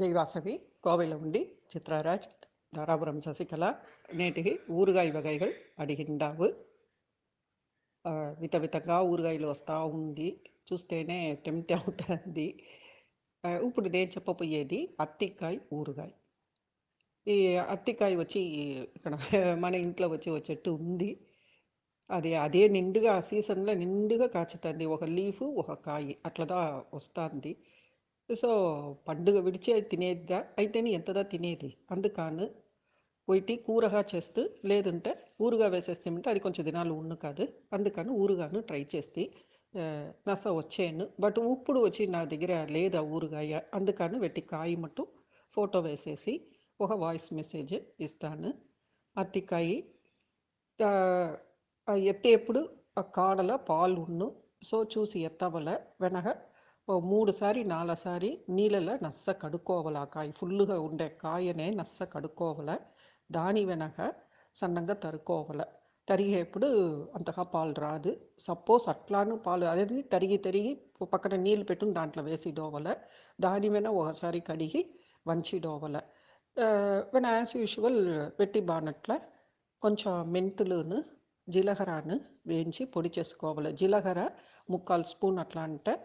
ஜெய்வாசவி கோவையில் உண்டி சித்ராராஜ் தாராபுரம் சசிகலா நேட்டிகி ஊறுகாய் வகைகள் అడిగిందావు వితవితంగా ఊరుగాయలు వస్తూ ఉంది చూస్తేనే టెంప్ట్ అవుతుంది ఇప్పుడు నేను చెప్పబోయేది అత్తికాయ ఊరగాయ ఈ అత్తికాయ వచ్చి ఇక్కడ మన ఇంట్లో వచ్చి వచ్చేట్టు ఉంది అది అదే నిండుగా ఆ సీజన్లో నిండుగా కాచుతుంది ఒక లీఫ్ ఒక కాయ అట్లదా వస్తుంది సో పండుగ విడిచే తినేదిగా అయితేనే ఎంతదా తినేది అందుకని పోయి కూరగా చేస్తూ లేదంటే ఊరుగా వేసేస్తామంటే అది కొంచెం దినాలు ఉండు కాదు అందుకని ఊరుగాను ట్రై చేస్తే నస వచ్చాను బట్ ఇప్పుడు వచ్చి నా దగ్గర లేదా ఊరుగాయ అందుకని వెట్టి కాయ మట్టు ఫోటో వేసేసి ఒక వాయిస్ మెసేజ్ ఇస్తాను అత్తికాయ ఎత్తేప్పుడు ఆ కాడల పాలు ఉన్ను సో చూసి ఎత్తవల వెనక మూడుసారి నాలుగుసారి నీళ్ళలో నస్స కడుక్కోవాల కాయ ఫుల్లుగా ఉండే కాయనే నస్స కడుక్కోవాల దాని వెనక సన్నంగా తరుక్కోవాల తరిగేప్పుడు అంతగా పాలు రాదు సపోజ్ అట్లాను పాలు అనేది తరిగి తరిగి పక్కన నీళ్ళు పెట్టుని దాంట్లో వేసి దోవల దాని మీద ఒకసారి కడిగి వంచి దోవల వెన యాజ్ యూజువల్ పెట్టి బానట్ల కొంచెం మెంతులును జీలకర్రను వేయించి పొడి చేసుకోవాలి జీలకర్ర ముక్కాలు స్పూన్ అట్లా అంటే